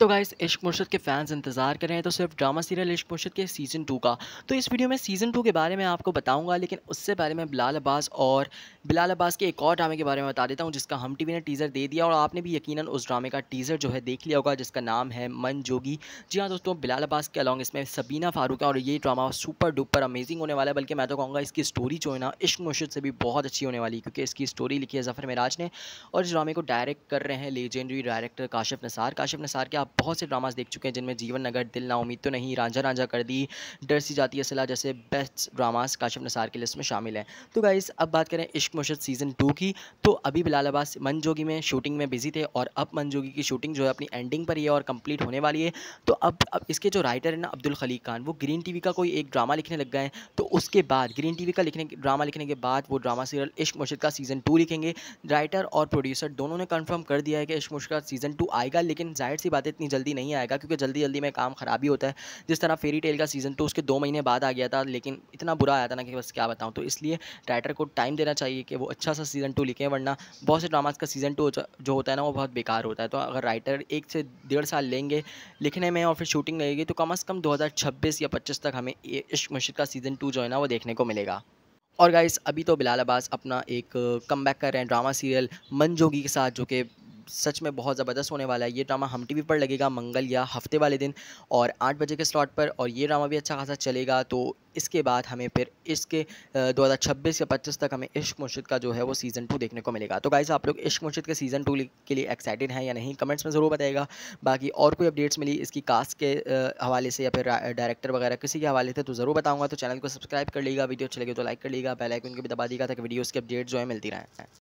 तो गाइस इश्क मुर्शद के फैंस इंतज़ार कर रहे हैं तो सिर्फ ड्रामा सीरियल इश्क मुर्शद के सीज़न टू का तो इस वीडियो में सीज़न टू के बारे में आपको बताऊंगा लेकिन उससे पहले मैं बिलाल अब्बास और बिलाल अब्बास के एक और ड्रामे के बारे में बता देता हूँ जिसका हम टीवी ने टीज़र दे दिया और आपने भी यकीन उस ड्रामे का टीज़र जो है देख लिया होगा जिसका नाम है मन जोगी जी हाँ दोस्तों बिलाल अब्बास के अलॉन्ग इसमें सबीना फारूक है और ये ड्रामा सुपर डुपर अमेजिंग होने वाला है बल्कि मैं तो कहूँगा इसकी स्टोरी जो है ना इश्क मुर्शद से भी बहुत अच्छी होने वाली क्योंकि इसकी स्टोरी लिखी है जफर मराज ने और इस ड्रामे को डायरेक्ट कर रहे हैं लेजेंडरी डायरेक्टर काशिफ नसार काशिफ नसार के आप बहुत से ड्रामास देख चुके हैं जिनमें जीवन नगर दिल ना उम्मीद तो नहीं रांझा रांझा कर दी डर सी जाती है सलाह जैसे बेस्ट ड्रामास काशिफ नसार की लिस्ट में शामिल हैं तो गाइस अब बात करें इश्क मुशद सीज़न टू की तो अभी बिलाल अब्बास मनजोगी में शूटिंग में बिजी थे और अब मनजोगी की शूटिंग जो है अपनी एंडिंग पर ही है और कंप्लीट होने वाली है तो अब अब इसके जो राइटर है ना अब्दुल खली खान वो ग्रीन वी का कोई एक ड्रामा लिखने लग गए हैं तो उसके बाद ग्रीन वी का लिखने ड्रामा लिखने के बाद वो ड्रामा सीरियल इश्क मुर्शद का सीज़न टू लिखेंगे राइटर और प्रोड्यूसर दोनों ने कन्फर्म कर दिया है कि इश्क मुर्शद का सीज़न टू आएगा लेकिन जाहिर सी बातें इतनी जल्दी नहीं आएगा क्योंकि जल्दी जल्दी में काम ख़राब ही होता है जिस तरह फेरी टेल का सीज़न टू उसके दो महीने बाद आ गया था लेकिन इतना बुरा आया था ना कि बस क्या बताऊँ तो इसलिए राइटर को टाइम देना चाहिए कि वो अच्छा सा सीज़न टू लिखें वरना बहुत से ड्रामाज का सीज़न टू जो होता है ना वो बहुत बेकार होता है तो अगर राइटर एक से डेढ़ साल लेंगे लिखने में और फिर शूटिंग लगेगी तो कम अज़ कम दो या पच्चीस तक हमें इश्क मशीद का सीज़न टू जो है ना वो देखने को मिलेगा और गाइस अभी तो बिलाल अब्बास अपना एक कम बैक कर रहे हैं ड्रामा सीरियल मन जोगी के साथ जो कि सच में बहुत ज़बरदस्त होने वाला है ये ड्रामा हम टी पर लगेगा मंगल या हफ्ते वाले दिन और आठ बजे के स्लॉट पर और ये ड्रामा भी अच्छा खासा चलेगा तो इसके बाद हमें फिर इसके 2026 या 25 तक हमें इश्क मुर्शिद का जो है वो सीज़न टू देखने को मिलेगा तो गाइज़ आप लोग इश्क मुर्शिद के सीज़न टू के लिए एक्साइटेड हैं या नहीं कमेंट्स में ज़रूर बताएगा बाकी और कोई अपडेट्स मिली इसकी कास्ट के हवाले से या फिर डायरेक्टर वगैरह किसी के हवाले से तो ज़रूर बताऊँगा तो चैनल को सब्सक्राइब कर लेगा वीडियो अच्छी लगे तो लाइक कर लेगा बेलाइकन को भी दबा देगा ताकि वीडियोज़ की अपडेट जो है मिलती रहें